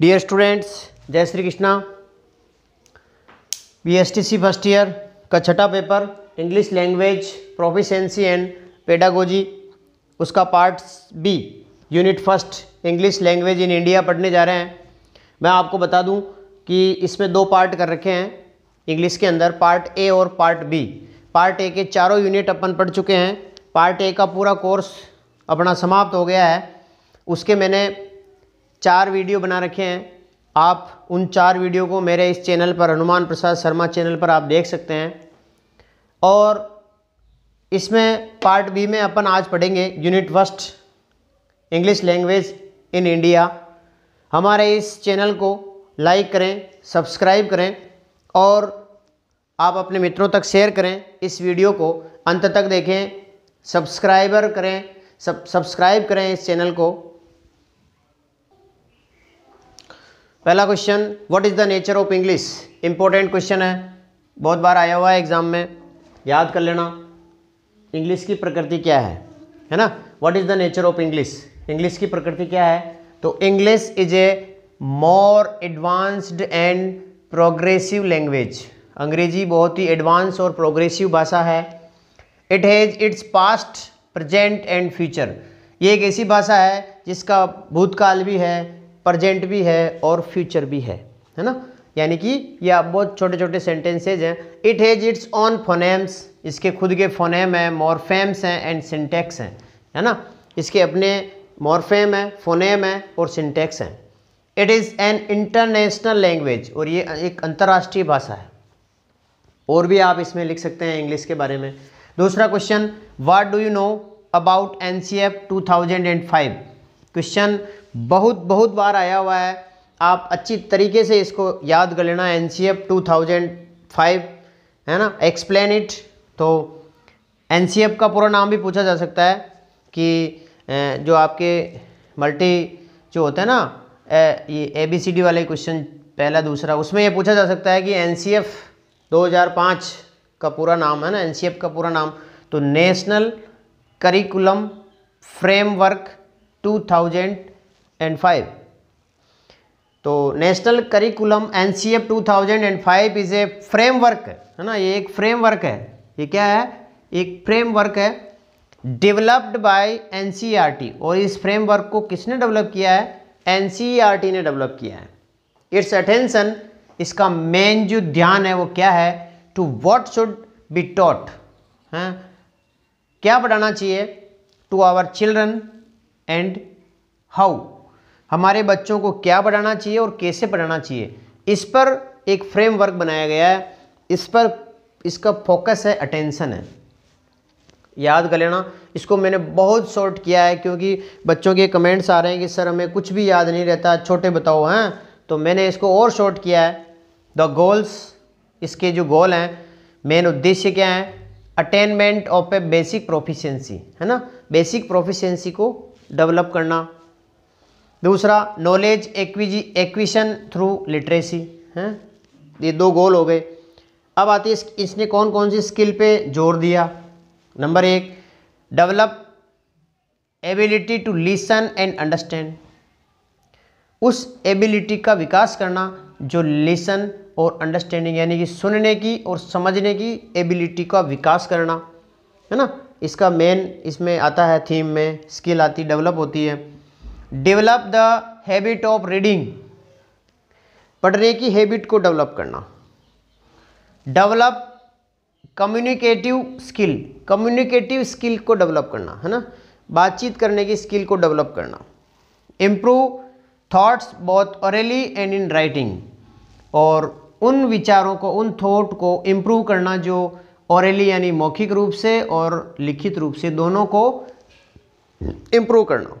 dear students Jai Shri Krishna BSTC first year का छठा paper English language proficiency and pedagogy उसका part B unit first English language in India पढ़ने जा रहे हैं मैं आपको बता दूं कि इसमें दो पार्ट कर रखे हैं इंग्लिश के अंदर पार्ट ए और पार्ट बी पार्ट ए के चारों यूनिट अपन पढ़ चुके हैं पार्ट ए का पूरा कोर्स अपना समाप्त हो गया है उसके मैंने चार वीडियो बना रखे हैं आप उन चार वीडियो को मेरे इस चैनल पर हनुमान प्रसाद शर्मा चैनल पर आप देख सकते हैं और इसमें पार्ट बी में अपन आज पढ़ेंगे unit first English language in India हमारे इस चैनल को लाइक करें सब्सक्राइब करें और आप अपने मित्रों तक शेयर करें इस वीडियो को अंत तक देखें सब्सक्राइबर करें सब सब्सक्राइब करें इस चैनल को पहला question what is the nature of English important question है बहुत बार आया हुआ है एग्जाम में याद कर लेना इंग्लिश की प्रकृति क्या है है ना what is the nature of English English की प्रकृति क्या है तो English is a more advanced and progressive language अंग्रेजी बहुत ही एडवांस और प्रोग्रेसिव भाषा है it has its past present and future ये एक ऐसी भाषा है जिसका भूतकाल भी है प्रजेंट भी है और फ्यूचर भी है है ना यानी कि ये आप बहुत छोटे छोटे सेंटेंसेज हैं it has its own phonemes इसके खुद के फोनेम हैं मॉरफेम्स हैं एंड सिंटेक्स हैं है ना इसके अपने मॉरफेम हैं फोनेम हैं और सिंटेक्स हैं it is an international language और ये एक अंतर्राष्ट्रीय भाषा है और भी आप इसमें लिख सकते हैं इंग्लिश के बारे में दूसरा question what do you know about N C F two thousand and five question बहुत बहुत बार आया हुआ है आप अच्छी तरीके से इसको याद कर लेना N C F two thousand five है ना एक्सप्लेन इट तो एन सी एफ का पूरा नाम भी पूछा जा सकता है कि जो आपके मल्टी जो होते हैं ना ये ए बी सी डी वाले क्वेश्चन पहला दूसरा उसमें ये पूछा जा सकता है कि एन सी एफ दो हज़ार पाँच का पूरा नाम है ना एन सी एफ का पूरा नाम तो national curriculum framework two thousand and five तो national curriculum N C F two thousand and five is a framework है ना ये एक फ्रेमवर्क है ये क्या है एक फ्रेमवर्क है developed by N C R T और इस फ्रेमवर्क को किसने डेवलप किया है एन सी आर टी ने डेवलप किया है इट्स अटेंशन इसका मेन जो ध्यान है वो क्या है to what should be taught है क्या पढ़ाना चाहिए to our children and how हमारे बच्चों को क्या पढ़ाना चाहिए और कैसे पढ़ाना चाहिए इस पर एक फ्रेमवर्क बनाया गया है इस पर इसका फोकस है अटेंसन है याद कर लेना इसको मैंने बहुत शॉर्ट किया है क्योंकि बच्चों के कमेंट्स आ रहे हैं कि सर हमें कुछ भी याद नहीं रहता छोटे बताओ हैं तो मैंने इसको और शॉर्ट किया है द गोल्स इसके जो गोल हैं मेन उद्देश्य क्या है attainment of a basic proficiency है ना बेसिक प्रोफिशेंसी को डेवलप करना दूसरा नॉलेज एक्विजी एक्विशन थ्रू लिटरेसी हैं ये दो गोल हो गए अब आती है इस, इसने कौन कौन सी स्किल पे जोर दिया नंबर एक develop ability to listen and understand उस एबिलिटी का विकास करना जो लिसन और अंडरस्टैंडिंग यानी कि सुनने की और समझने की एबिलिटी का विकास करना है ना इसका मेन इसमें आता है थीम में स्किल आती डेवलप होती है develop the habit of reading पढ़ने की हैबिट को डेवलप करना develop communicative skill communicative skill को डेवलप करना है ना बातचीत करने की स्किल को डेवलप करना improve thoughts both orally and in writing और उन विचारों को उन थॉट को इम्प्रूव करना जो ऑरेली यानी मौखिक रूप से और लिखित रूप से दोनों को इम्प्रूव करना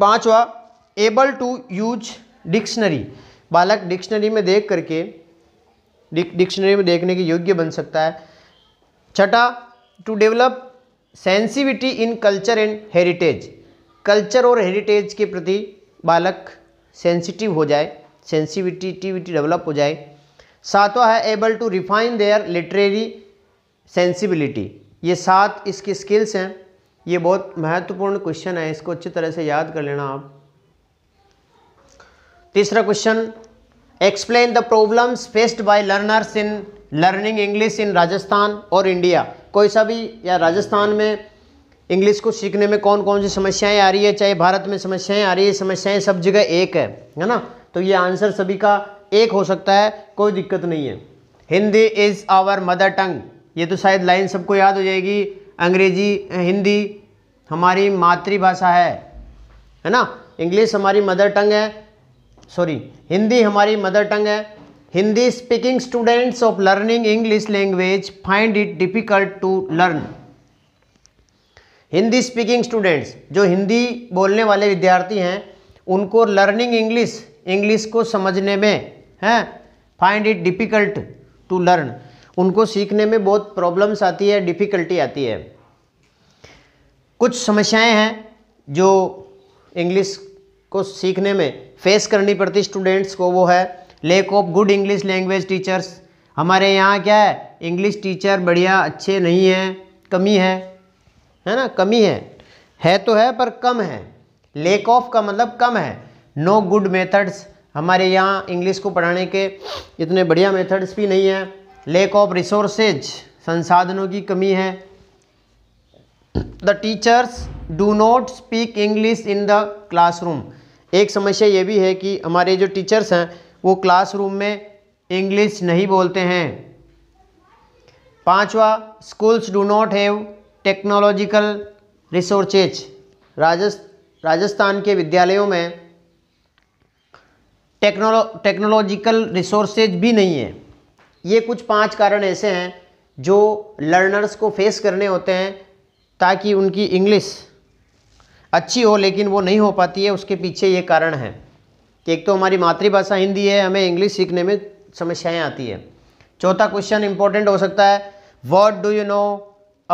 पांचवा एबल टू यूज डिक्शनरी बालक डिक्शनरी में देख करके डिक्शनरी में देखने के योग्य बन सकता है छठा to develop sensitivity in culture and heritage culture और हेरिटेज के प्रति बालक सेंसिटिव हो जाए सेंसिविटिविटी डेवलप हो जाए सातवा है able to refine their literary sensibility ये सात इसके स्किल्स हैं ये बहुत महत्वपूर्ण क्वेश्चन है इसको अच्छी तरह से याद कर लेना आप तीसरा question explain the problems faced by learners in learning English in Rajasthan और इंडिया कोई सा भी या राजस्थान में इंग्लिश को सीखने में कौन कौन सी समस्याएं आ रही है चाहे भारत में समस्याएं आ रही है समस्याएं सब जगह एक है है ना तो ये आंसर सभी का एक हो सकता है कोई दिक्कत नहीं है Hindi is our mother tongue ये तो शायद लाइन सबको याद हो जाएगी अंग्रेजी हिंदी हमारी मातृभाषा है है ना इंग्लिश हमारी मदर टंग है सॉरी हिंदी हमारी मदर टंग है Hindi speaking students of learning English language find it difficult to learn Hindi speaking students जो हिंदी बोलने वाले विद्यार्थी हैं उनको लर्निंग इंग्लिश इंग्लिश को समझने में हैं find it difficult to learn उनको सीखने में बहुत प्रॉब्लम्स आती है डिफ़िकल्टी आती है कुछ समस्याएं हैं जो इंग्लिश को सीखने में फेस करनी पड़ती स्टूडेंट्स को वो है lack of good English language teachers हमारे यहाँ क्या है इंग्लिश टीचर बढ़िया अच्छे नहीं हैं कमी है है ना कमी है है तो है पर कम है लेक ऑफ का मतलब कम है नो गुड मेथड्स हमारे यहाँ इंग्लिश को पढ़ाने के इतने बढ़िया मेथड्स भी नहीं हैं लेक ऑफ रिसोर्सेज संसाधनों की कमी है the teachers do not speak English in the classroom एक समस्या ये भी है कि हमारे जो टीचर्स हैं वो क्लासरूम में इंग्लिश नहीं बोलते हैं पांचवा schools do not have technological resources Rajasthan के विद्यालयों में टेक्नोलॉजिकल रिसोर्सेज भी नहीं है ये कुछ पांच कारण ऐसे हैं जो लर्नर्स को फेस करने होते हैं ताकि उनकी इंग्लिश अच्छी हो लेकिन वो नहीं हो पाती है उसके पीछे ये कारण है कि एक तो हमारी मातृभाषा हिंदी है हमें इंग्लिश सीखने में समस्याएं आती है चौथा क्वेश्चन इंपॉर्टेंट हो सकता है what do you know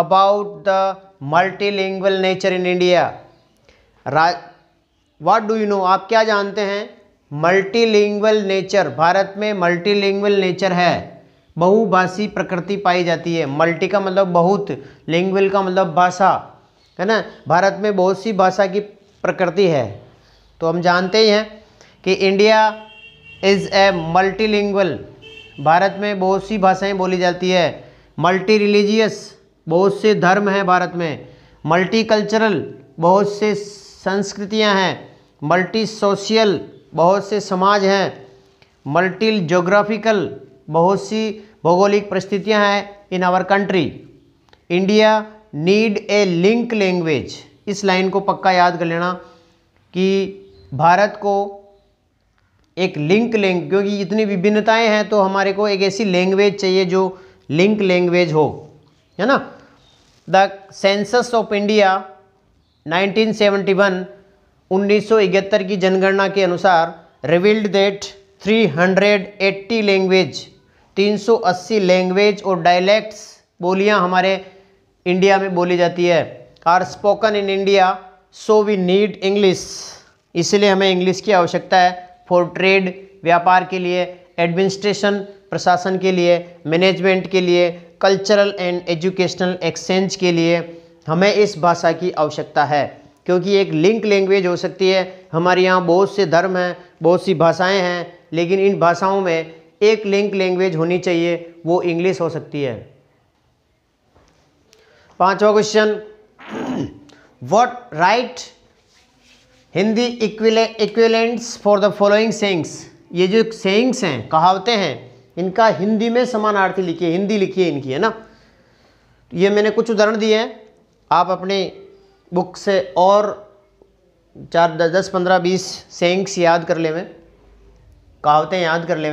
about the multi nature in India what do you know आप क्या जानते हैं मल्टीलिंगुअल नेचर भारत में मल्टीलिंगुअल नेचर है बहुभाषी प्रकृति पाई जाती है मल्टी का मतलब बहुत लिंग्वल का मतलब भाषा है ना भारत में बहुत सी भाषा की प्रकृति है तो हम जानते ही हैं कि India is a multi Bharat में बहुत सी भाषाएं बोली जाती है मल्टी रिलीजियस बहुत से धर्म हैं भारत में मल्टी कल्चरल बहुत से संस्कृतियां हैं मल्टी सोशल बहुत से समाज हैं मल्टी जोग्राफिकल बहुत सी भौगोलिक परिस्थितियाँ हैं in our country India need a link language इस लाइन को पक्का याद कर लेना कि भारत को एक लिंक लैंग क्योंकि इतनी विभिन्नताएं हैं तो हमारे को एक ऐसी लैंग्वेज चाहिए जो लिंक लैंग्वेज हो है ना द सेंसस ऑफ इंडिया 1971 1971 की जनगणना के अनुसार रिवील्ड दैट 380 लैंग्वेज 380 लैंग्वेज और डायलैक्ट्स बोलियां हमारे इंडिया में बोली जाती है are spoken in India so we need English इसलिए हमें इंग्लिश की आवश्यकता है फॉर ट्रेड व्यापार के लिए एडमिनिस्ट्रेशन प्रशासन के लिए मैनेजमेंट के लिए कल्चरल एंड एजुकेशनल एक्सचेंज के लिए हमें इस भाषा की आवश्यकता है क्योंकि एक लिंक लैंग्वेज हो सकती है हमारे यहाँ बहुत से धर्म हैं बहुत सी भाषाएं हैं लेकिन इन भाषाओं में एक लिंक लैंग्वेज होनी चाहिए वो इंग्लिश हो सकती है पांचवा question what write Hindi equivalents for the following sayings ये जो सेंग्स हैं कहावतें हैं इनका हिंदी में समानार्थी लिखिए हिंदी लिखिए इनकी है ना ये मैंने कुछ उदाहरण दिए हैं आप अपने बुक से और चार दस पंद्रह बीस सेंग्स याद कर ले कहावतें याद कर ले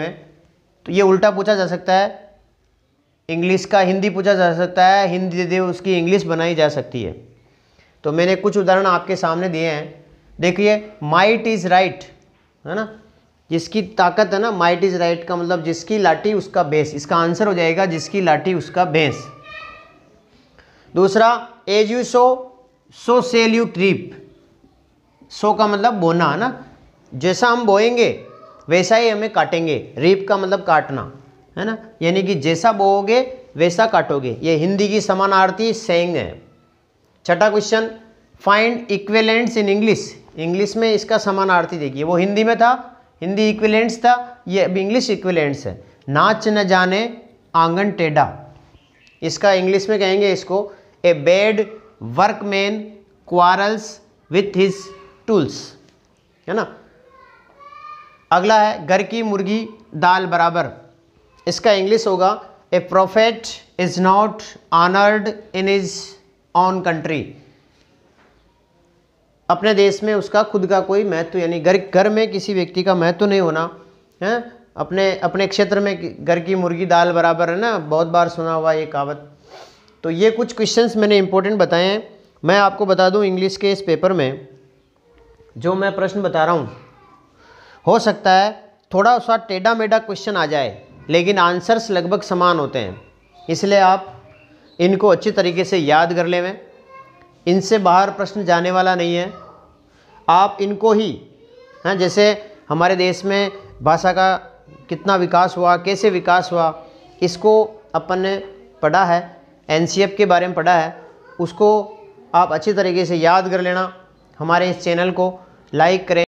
तो ये उल्टा पूछा जा सकता है इंग्लिश का हिंदी पूछा जा सकता है हिंदी दे उसकी इंग्लिश बनाई जा सकती है तो मैंने कुछ उदाहरण आपके सामने दिए हैं देखिए माइट इज़ राइट है ना जिसकी ताकत है ना माइट इज़ राइट का मतलब जिसकी लाठी उसका बेस इसका आंसर हो जाएगा जिसकी लाठी उसका बेस दूसरा as you sow so shall you reap sow का मतलब बोना है ना जैसा हम बोएंगे वैसा ही हमें काटेंगे रीप का मतलब काटना है ना यानी कि जैसा बोओगे वैसा काटोगे ये हिंदी की समानार्थी सेंग है छठा question find equivalents in English English में इसका समानार्थी देखिए वो हिंदी में था हिंदी इक्वेलेंट्स था ये अभी इंग्लिश इक्वेलेंट्स है नाच न जाने आंगन टेढ़ा इसका इंग्लिश में कहेंगे इसको a bad workman quarrels with his tools है ना अगला है घर की मुर्गी दाल बराबर इसका इंग्लिश होगा a prophet is not honoured in his own country अपने देश में उसका खुद का कोई महत्व यानी घर घर में किसी व्यक्ति का महत्व नहीं होना है अपने अपने क्षेत्र में घर की मुर्गी दाल बराबर है ना बहुत बार सुना हुआ ये कहावत तो ये कुछ क्वेश्चंस मैंने इंपॉर्टेंट बताए हैं मैं आपको बता दूं इंग्लिश के इस पेपर में जो मैं प्रश्न बता रहा हूँ हो सकता है थोड़ा सा टेढ़ा मेढ़ा क्वेश्चन आ जाए लेकिन आंसर्स लगभग समान होते हैं इसलिए आप इनको अच्छी तरीके से याद कर लेवें इनसे बाहर प्रश्न जाने वाला नहीं है आप इनको ही हैं हाँ, जैसे हमारे देश में भाषा का कितना विकास हुआ कैसे विकास हुआ इसको अपन ने पढ़ा है एन के बारे में पढ़ा है उसको आप अच्छी तरीके से याद कर लेना हमारे इस चैनल को लाइक करें